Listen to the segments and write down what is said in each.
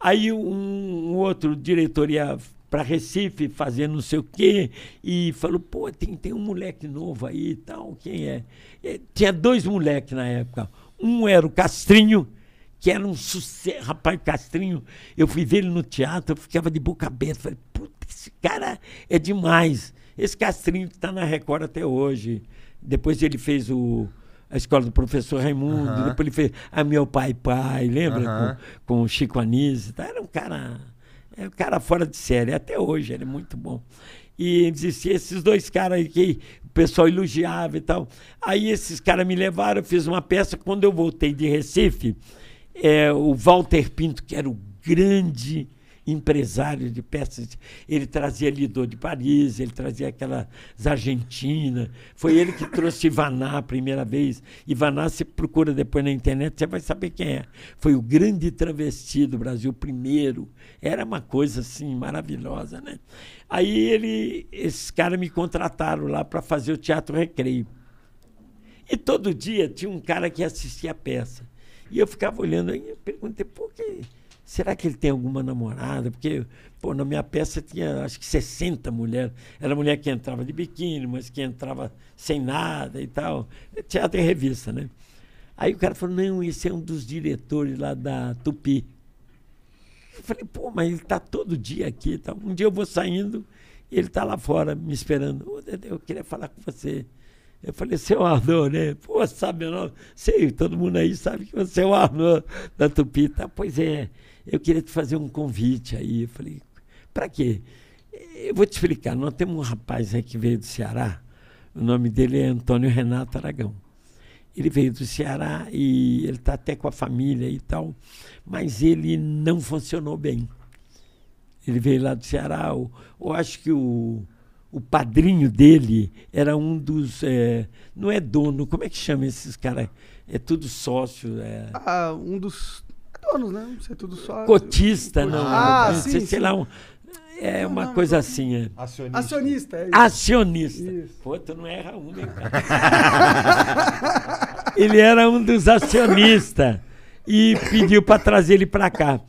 Aí um, um outro diretor ia para Recife fazer não sei o quê e falou: pô, tem, tem um moleque novo aí e tal, quem é? E, é, tinha dois moleques na época. Um era o Castrinho, que era um sucesso. Rapaz, Castrinho, eu fui ver ele no teatro, eu ficava de boca aberta. Falei: puta, esse cara é demais. Esse Castrinho que está na Record até hoje. Depois ele fez o a escola do professor Raimundo, uhum. depois ele fez a Meu Pai Pai, lembra? Uhum. Com, com o Chico Anísio. Tá? Era um cara. Era é um cara fora de série, até hoje, ele é muito bom. E disse esses dois caras aí que o pessoal elogiava e tal. Aí esses caras me levaram, eu fiz uma peça. Quando eu voltei de Recife, é, o Walter Pinto, que era o grande empresário de peças. Ele trazia Lido de Paris, ele trazia aquelas Argentinas. Foi ele que trouxe Ivaná a primeira vez. Ivaná, se procura depois na internet, você vai saber quem é. Foi o grande travesti do Brasil, primeiro. Era uma coisa assim maravilhosa, né? Aí ele, esses caras me contrataram lá para fazer o Teatro Recreio. E todo dia tinha um cara que assistia a peça. E eu ficava olhando, e perguntei, por que será que ele tem alguma namorada? Porque, pô, na minha peça tinha acho que 60 mulheres. Era mulher que entrava de biquíni, mas que entrava sem nada e tal. Teatro em revista, né? Aí o cara falou, não, esse é um dos diretores lá da Tupi. Eu falei, pô, mas ele está todo dia aqui Tá Um dia eu vou saindo e ele está lá fora me esperando. Ô, Dedé, eu queria falar com você. Eu falei, seu Arnô, né? Pô, sabe meu nome? Sei, todo mundo aí sabe que você é o Arnô da Tupi. Tá, pois é, eu queria te fazer um convite aí. Eu falei, para quê? Eu vou te explicar. Nós temos um rapaz aí que veio do Ceará. O nome dele é Antônio Renato Aragão. Ele veio do Ceará e ele está até com a família e tal, mas ele não funcionou bem. Ele veio lá do Ceará, Eu, ou acho que o o padrinho dele era um dos. É, não é dono, como é que chama esses caras? É tudo sócio. É... Ah, um dos donos, né? Não sei, tudo sócio. Cotista, não. Ah, não, sim, sei, sim. lá. Um, é não, uma não, coisa assim. É. Acionista. Acionista, é isso. Acionista. Isso. Pô, tu não erra um, hein, cara? ele era um dos acionistas e pediu para trazer ele para cá.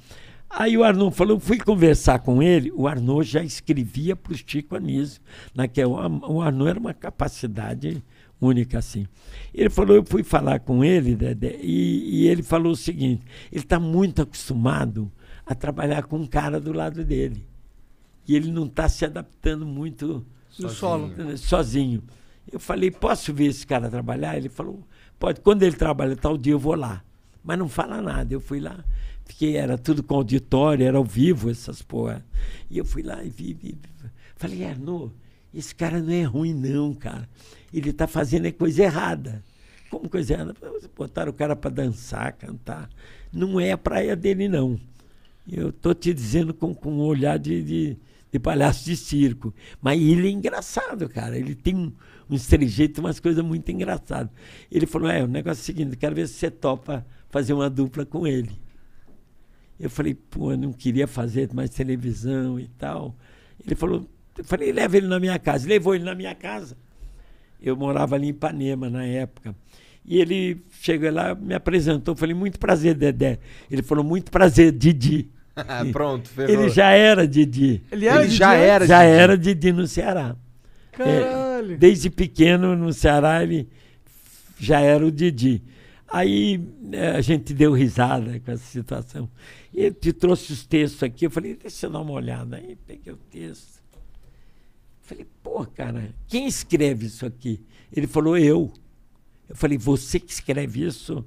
Aí o Arnaud falou, fui conversar com ele, o Arnaud já escrevia para o Chico Anísio, naquela, o Arnaud era uma capacidade única assim. Ele falou, eu fui falar com ele, né, Dedé, e, e ele falou o seguinte, ele está muito acostumado a trabalhar com um cara do lado dele. E ele não está se adaptando muito no solo. sozinho. Eu falei, posso ver esse cara trabalhar? Ele falou, pode, quando ele trabalha tal dia eu vou lá. Mas não fala nada. Eu fui lá, porque era tudo com auditório, era ao vivo essas porra. E eu fui lá e vi, vi, vi. falei, é, Arnaud, esse cara não é ruim não, cara. Ele está fazendo é coisa errada. Como coisa errada? Botaram o cara para dançar, cantar. Não é a praia dele, não. Eu tô te dizendo com, com um olhar de, de, de palhaço de circo. Mas ele é engraçado, cara. Ele tem um, uns trejeitos, umas coisas muito engraçadas. Ele falou, é, o negócio é o seguinte, quero ver se você topa fazer uma dupla com ele. Eu falei, pô, eu não queria fazer mais televisão e tal. Ele falou, eu falei, leva ele na minha casa. Levou ele na minha casa. Eu morava ali em Ipanema na época. E ele chegou lá, me apresentou. Falei, muito prazer, Dedé. Ele falou, muito prazer, Didi. Ah, pronto, ferrou. Ele já era Didi. Ele, era ele Didi já era Já Didi. era Didi no Ceará. É, Caralho. É, desde pequeno no Ceará ele já era o Didi. Aí né, a gente deu risada com essa situação. E ele te trouxe os textos aqui. Eu falei, deixa eu dar uma olhada. Aí peguei o texto. Falei, pô, cara, quem escreve isso aqui? Ele falou, eu. Eu falei, você que escreve isso?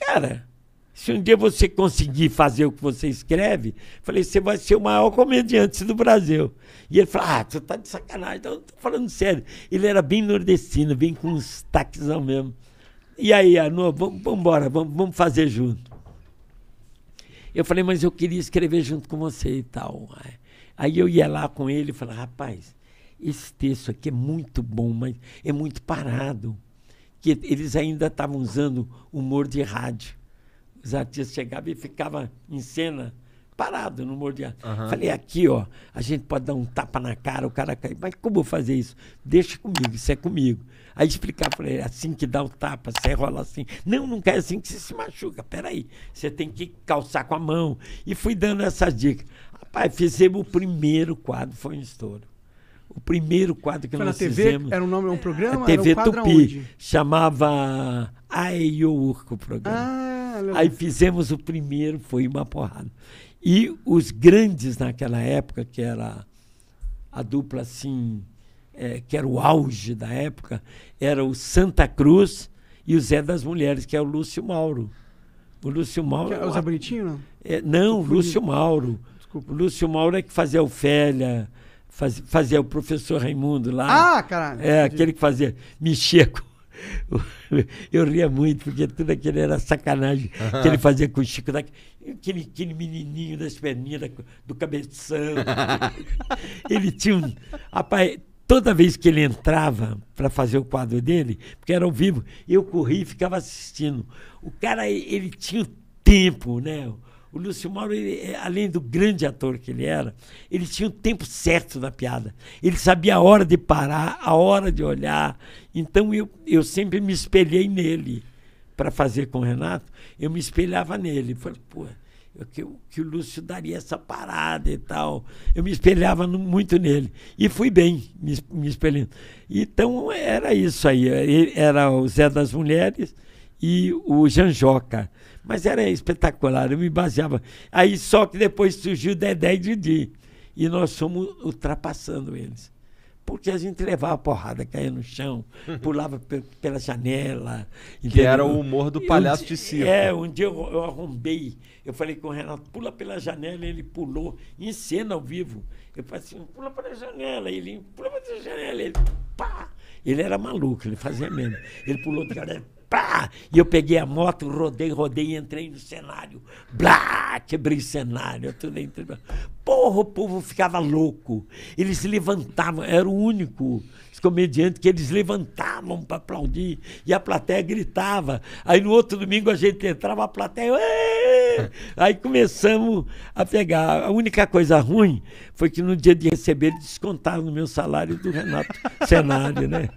Cara, se um dia você conseguir fazer o que você escreve, falei, você vai ser o maior comediante do Brasil. E ele falou, ah, você tá de sacanagem, então eu tô falando sério. Ele era bem nordestino, bem com uns taquizão mesmo. E aí, Arnô, vamos, vamos embora, vamos, vamos fazer junto. Eu falei, mas eu queria escrever junto com você e tal. Aí eu ia lá com ele e falei, rapaz, esse texto aqui é muito bom, mas é muito parado. Que eles ainda estavam usando humor de rádio. Os artistas chegavam e ficavam em cena parado, não mordia. Uhum. Falei, aqui, ó, a gente pode dar um tapa na cara, o cara cai. Mas como eu fazer isso? Deixa comigo, isso é comigo. Aí explicar falei ele, é assim que dá o tapa, você rola assim. Não, não quer assim que você se machuca. Peraí, você tem que calçar com a mão. E fui dando essas dicas. Rapaz, fizemos o primeiro quadro, foi um estouro. O primeiro quadro que foi nós na TV, fizemos. Era um nome, um é, programa? A TV um Tupi. Onde? Chamava Ai, o Urco o programa. Ah, aí fizemos o primeiro, foi uma porrada. E os grandes naquela época, que era a dupla assim, é, que era o auge da época, era o Santa Cruz e o Zé das Mulheres, que é o Lúcio Mauro. O Lúcio Mauro. Que é o Zé Bonitinho, não? É, não, Desculpa. Lúcio Mauro. Desculpa. O Lúcio Mauro é que fazia o faz, fazia o professor Raimundo lá. Ah, caralho. É, entendi. aquele que fazia mexer com eu ria muito, porque tudo aquilo era sacanagem que ele fazia com o Chico. Da... Aquele, aquele menininho das perninhas, da, do cabeção. ele tinha um. Rapaz, toda vez que ele entrava para fazer o quadro dele, porque era ao vivo, eu corria e ficava assistindo. O cara, ele tinha o tempo, né? O Lúcio Mauro, ele, é, além do grande ator que ele era, ele tinha o tempo certo da piada. Ele sabia a hora de parar, a hora de olhar. Então eu, eu sempre me espelhei nele. Para fazer com o Renato, eu me espelhava nele. Falei, pô, é que, que o Lúcio daria essa parada e tal. Eu me espelhava no, muito nele. E fui bem me, me espelhando. Então era isso aí. Era o Zé das Mulheres e o Janjoca. Mas era espetacular, eu me baseava. Aí só que depois surgiu Dedé e Didi. E nós fomos ultrapassando eles. Porque a gente levava porrada, caía no chão, pulava pela janela. Que era o humor do palhaço de circo. É, um dia eu, eu arrombei. Eu falei com o Renato, pula pela janela. Ele pulou, em cena ao vivo. Eu falei assim, pula pela janela. Ele, pula pela janela. Ele, pá! Ele era maluco, ele fazia mesmo. Ele pulou de janela. Pá! E eu peguei a moto, rodei, rodei, entrei no cenário. Blá! Quebrei cenário. tudo nem... Porra, o povo ficava louco. Eles levantavam, era o único comediante que eles levantavam para aplaudir e a plateia gritava. Aí no outro domingo a gente entrava, a plateia. Aí começamos a pegar. A única coisa ruim foi que no dia de receber, eles descontaram no meu salário do Renato Cenário, né?